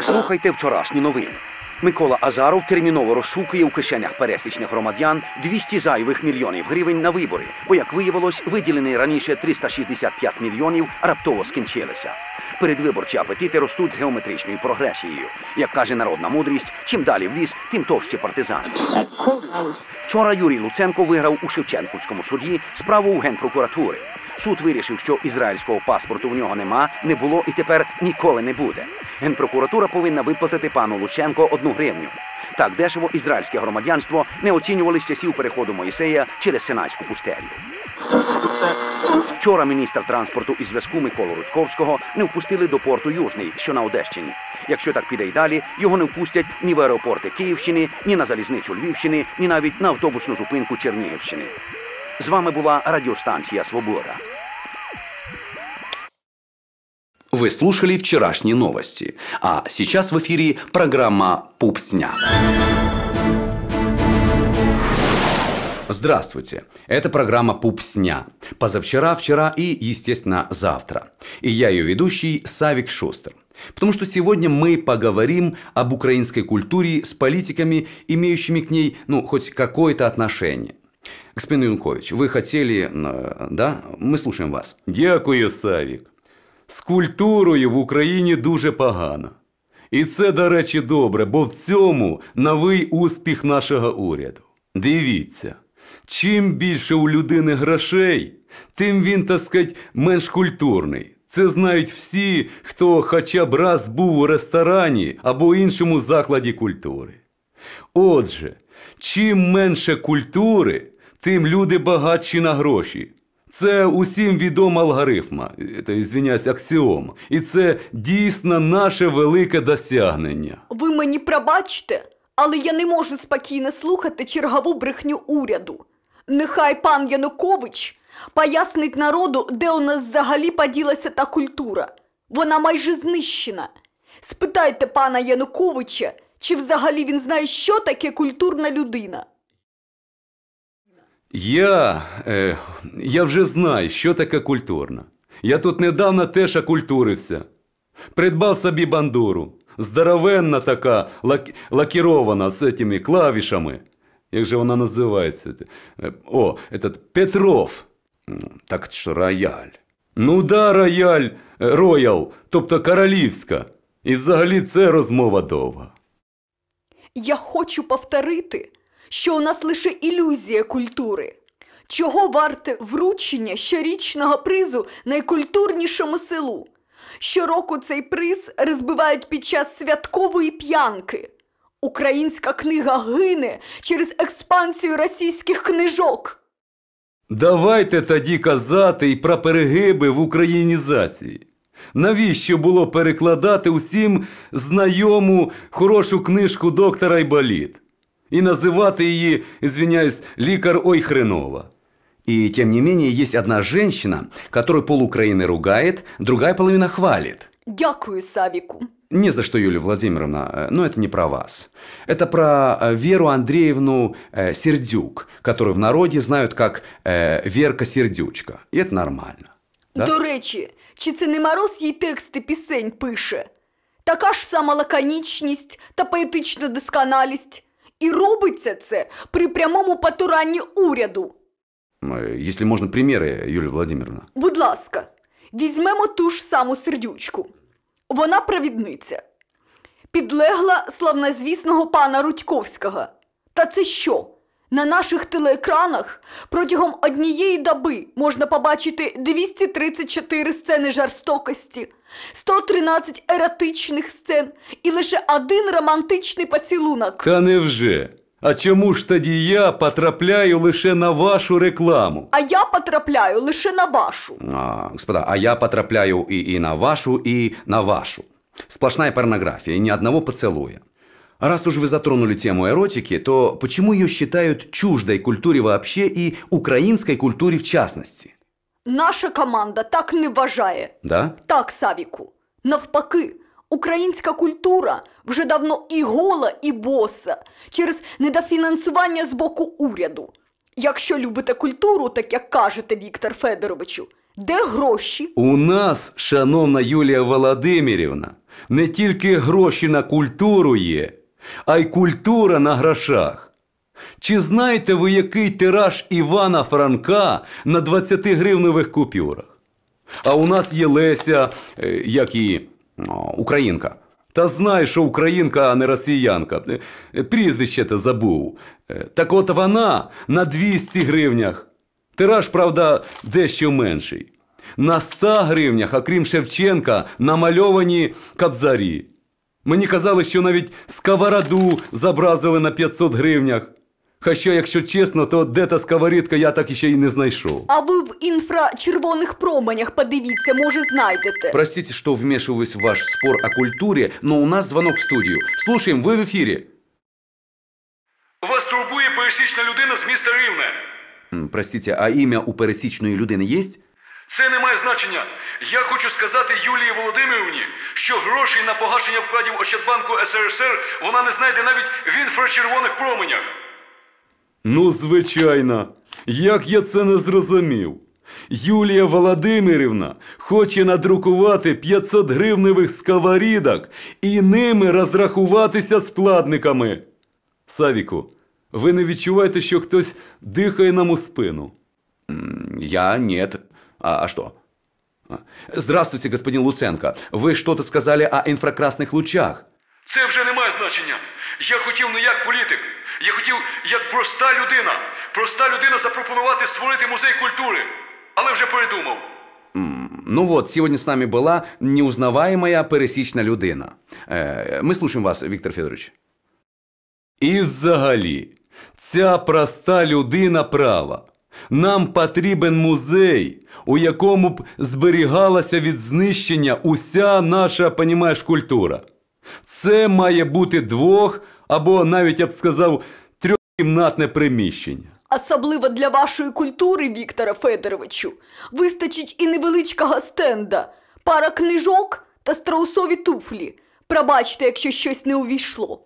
Слухайте вчорашні новини. Микола Азаров терміново розшукує у кишенях пересічних громадян 200 зайвих мільйонів гривень на вибори, бо, як виявилось, виділений раніше 365 мільйонів раптово скінчилися. Передвиборчі апетити ростуть з геометричною прогресією. Як каже народна мудрість, чим далі в ліс, тим товщі партизани. Вчора Юрій Луценко виграв у Шевченківському суді справу у генпрокуратури. Суд вирішив, що ізраїльського паспорту в нього нема, не було і тепер ніколи не буде. Генпрокуратура повинна виплатити пану Лученко одну гривню. Так дешево ізраїльське громадянство не оцінювали з часів переходу Моїсея через Синайську пустелю. Вчора міністр транспорту і зв'язку Миколу Рудковського не впустили до порту Южний, що на Одещині. Якщо так піде й далі, його не впустять ні в аеропорти Київщини, ні на залізницю Львівщини, ні навіть на автобусну зупинку Чернігівщини. З вами була радіостанція Свобода. Ви слушали вчорашні новості. а сейчас в ефірі програма «Пупсня». Здравствуйте! Это программа «Пупсня». Позавчера, вчера и, естественно, завтра. И я ее ведущий Савик Шустер. Потому что сегодня мы поговорим об украинской культуре с политиками, имеющими к ней, ну, хоть какое-то отношение. Господин Юнкович, вы хотели, да? Мы слушаем вас. Дякую, Савик. С культурою в Украине дуже погано. І це, до речі, добре, бо в цьому новий успіх нашого уряду. Дивіться. Чим більше у людини грошей, тим він, так сказать, менш культурний. Це знають всі, хто хоча б раз був у ресторані або іншому закладі культури. Отже, чим менше культури, тим люди багатші на гроші. Це усім відома алгоритма, звіняюсь, аксіома. І це дійсно наше велике досягнення. Ви мені пробачте, але я не можу спокійно слухати чергову брехню уряду. Нехай пан Янукович пояснить народу, де у нас взагалі поділася та культура. Вона майже знищена. Спитайте пана Януковича, чи взагалі він знає, що таке культурна людина. Я е, я вже знаю, що таке культурна. Я тут недавно теж окультурився. Придбав собі бандуру. Здоровенна така лак... лакірована з цими клавішами. Як же вона називається? О, этот Петров. Ну, так що рояль. Ну да, рояль, роял, тобто королівська. І взагалі це розмова довга. Я хочу повторити, що у нас лише ілюзія культури. Чого варте вручення щорічного призу найкультурнішому селу? Щороку цей приз розбивають під час святкової п'янки. Українська книга гине через експансію російських книжок. Давайте тоді казати і про перегиби в українізації. Навіщо було перекладати усім знайому хорошу книжку доктора Айболіт і називати її, извиняюсь, лікар ой хренова. И тем не менее есть одна женщина, которую пол України ругає, друга половина хвалит. Дякую, Савіку. Не за что, Юлия Владимировна, э, но это не про вас. Это про э, Веру Андреевну э, Сердюк, которую в народе знают как Верка Сердючка. І это нормально. Да? До речі, чи це не мороз їй тексти пісень пише? Така ж сама лаконічність та поетична досконалість. І робиться це при прямому потуранні уряду. Якщо е, можна приміри, Юлія Владимировна. Будь ласка, візьмемо ту ж саму сердючку. Вона провідниця, підлегла славнозвісного пана Рудьковського. Та це що? На наших телеекранах протягом однієї доби можна побачити 234 сцени жорстокості, 113 еротичних сцен і лише один романтичний поцілунок. Та невже? А чому ж тоді я потрапляю лише на вашу рекламу? А я потрапляю лише на вашу. А, господа, а я потрапляю і, і на вашу, і на вашу. Сплошная порнографія. Ні одного поцелуя. Раз уж ви затронули тему еротики, то почему ее считают чуждой культуре вообще и украинской культуре в частности? Наша команда так не вважає. Да? Так, Савіку. Навпаки, Українська культура вже давно і гола, і боса через недофінансування з боку уряду. Якщо любите культуру, так як кажете Віктор Федоровичу, де гроші? У нас, шановна Юлія Володимирівна, не тільки гроші на культуру є, а й культура на грошах. Чи знаєте ви, який тираж Івана Франка на 20 гривневих купюрах? А у нас є Леся, е, як її, Українка. Та знай, що українка, а не росіянка. Е, прізвище те забув. Е, так от вона на 200 гривнях. Тираж, правда, дещо менший. На 100 гривнях, окрім Шевченка, намальовані кабзарі. Мені казали, що навіть сковороду забразили на 500 гривнях. Хоча, якщо чесно, то де та сковорідка я так ще й не знайшов. А ви в інфрачервоних променях подивіться, може знайдете. Простіть, що вмешиваюсь в ваш спор о культурі, но у нас дзвонок в студію. Слушаємо, ви в ефірі. Вас турбує пересічна людина з міста Рівне. М, а ім'я у пересічної людини є? Це не має значення. Я хочу сказати Юлії Володимирівні, що грошей на погашення вкладів Ощадбанку СРСР вона не знайде навіть в інфрачервоних променях. Ну, звичайно, як я це не зрозумів. Юлія Володимирівна хоче надрукувати 500 гривневих сковорідок і ними розрахуватися з платниками. Савіку, ви не відчуваєте, що хтось дихає нам у спину? Я ні, А, а что? Здравствуйте, господин Луценко. Ви что-то сказали о інфракрасних лучах. Це вже не має значення. Я хотів не як політик, я хотів як проста людина. Проста людина запропонувати створити музей культури, але вже передумав. Ну вот, сьогодні з нами була неузнаваемая пересічна людина. Е, ми слушаємо вас, Віктор Федорович. І взагалі, ця проста людина права. Нам потрібен музей, у якому б зберігалася від знищення уся наша, понімаєш, культура. Це має бути двох або навіть я б сказав трьохкімнатне приміщення. Особливо для вашої культури, Віктора Федоровичу, вистачить і невеличкого стенда, пара книжок та страусові туфлі. Пробачте, якщо щось не увійшло.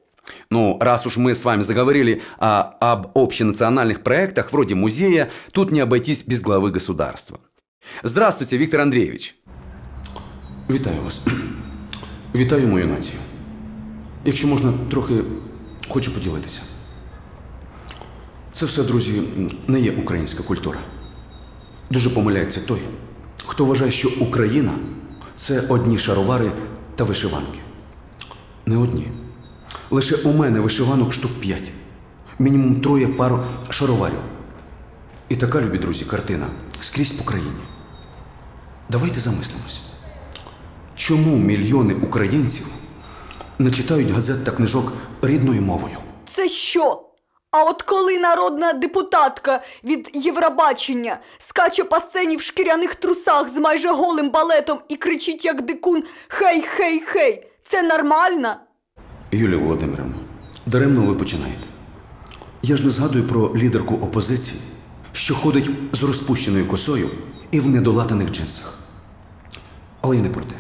Ну, раз уж ми з вами заговорили о, об общенациональных проектах вроде музея, тут не обойтись без главы государства. Здравствуйте, Виктор Андреевич. Вітаю вас. Вітаю мою націю. Якщо можна, трохи хочу поділитися. Це все, друзі, не є українська культура. Дуже помиляється той, хто вважає, що Україна це одні шаровари та вишиванки. Не одні. Лише у мене вишиванок штук п'ять, мінімум троє пар шароварів. І така, любі друзі, картина скрізь по країні. Давайте замислимось, чому мільйони українців не читають газет та книжок рідною мовою. Це що? А от коли народна депутатка від Євробачення скаче по сцені в шкіряних трусах з майже голим балетом і кричить, як дикун Хей, хей, хей, це нормально? Юлія Володимирівна, даремно ви починаєте. Я ж не згадую про лідерку опозиції, що ходить з розпущеною косою і в недолатаних джинсах. Але й не про те.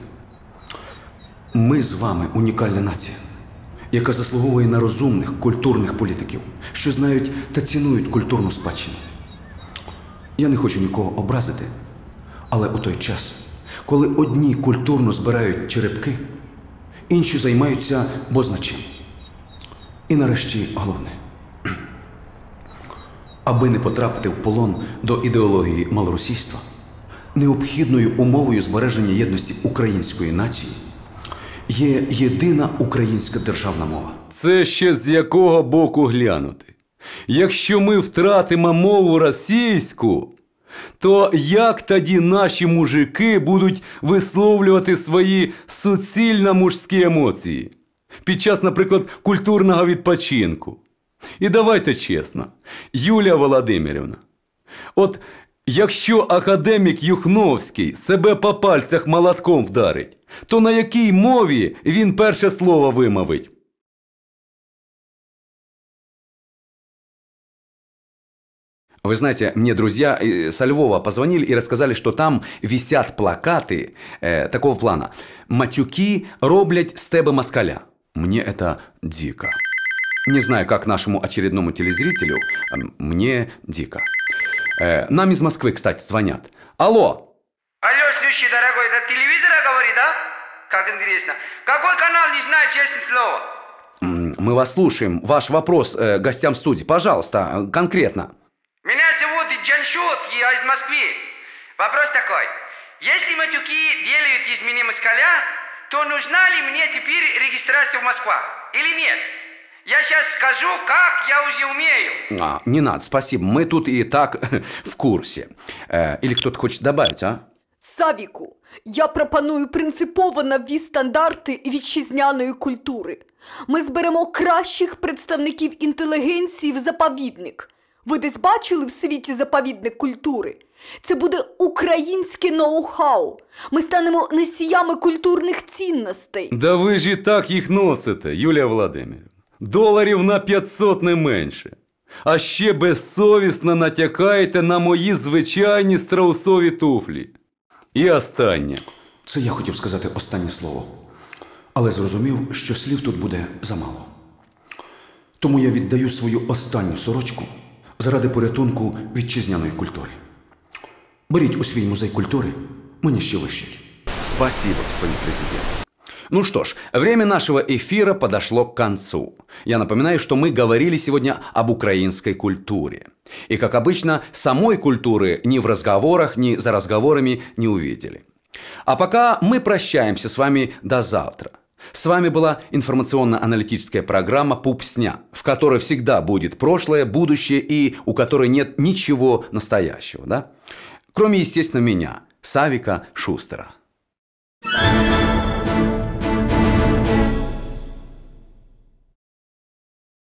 Ми з вами унікальна нація, яка заслуговує на розумних культурних політиків, що знають та цінують культурну спадщину. Я не хочу нікого образити, але у той час, коли одні культурно збирають черепки, інші займаються бозначим. І нарешті головне, аби не потрапити в полон до ідеології малоросійства, необхідною умовою збереження єдності української нації є єдина українська державна мова. Це ще з якого боку глянути. Якщо ми втратимо мову російську, то як тоді наші мужики будуть висловлювати свої суцільно мужські емоції під час, наприклад, культурного відпочинку? І давайте чесно, Юлія Володимирівна, от Якщо академік Юхновський себе по пальцях молотком вдарить, то на якій мові він перше слово вимовить? Вы знаете, мне друзья со е, Львова позвонили и рассказали, что там висят плакаты э, е, такого плана. «Матюки роблять с тебе москаля». Мне это дико. Не знаю, как нашему очередному телезрителю, мне дико. Э, нам из Москвы, кстати, звонят. Алло! Алло, слушай, дорогой, это телевизора говорит, да? Как интересно. Какой канал, не знаю, честное слово. Мы вас слушаем. Ваш вопрос э, гостям студии, пожалуйста, э, конкретно. Меня зовут Джаншот, я из Москвы. Вопрос такой. Если матюки делают из меня москаля, то нужна ли мне теперь регистрация в Москва или нет? Я сейчас скажу, как я уже умею. А, не надо, спасибо. Мы тут и так в курсе. Э, или кто-то хочет добавить, а? Савіку, я пропоную принципово нові стандарти вітчизняної культури. Ми зберемо кращих представників інтелігенції в заповідник. Ви десь бачили в світі заповідник культури? Це буде українське ноу-хау. Ми станемо носіями культурних цінностей. Да ви ж і так їх носите, Юлія Володимирівна доларів на 500 не менше. А ще безсовісно натякаєте на мої звичайні страусові туфлі. І останнє. Це я хотів сказати останнє слово, але зрозумів, що слів тут буде замало. Тому я віддаю свою останню сорочку заради порятунку вітчизняної культури. Беріть у свій музей культури, мені ще лишить. Спасибо, господин президент. Ну что ж, время нашего эфира подошло к концу. Я напоминаю, что мы говорили сегодня об украинской культуре. И, как обычно, самой культуры ни в разговорах, ни за разговорами не увидели. А пока мы прощаемся с вами до завтра. С вами была информационно-аналитическая программа «Пупсня», в которой всегда будет прошлое, будущее и у которой нет ничего настоящего, да? Кроме, естественно, меня, Савика Шустера. thank you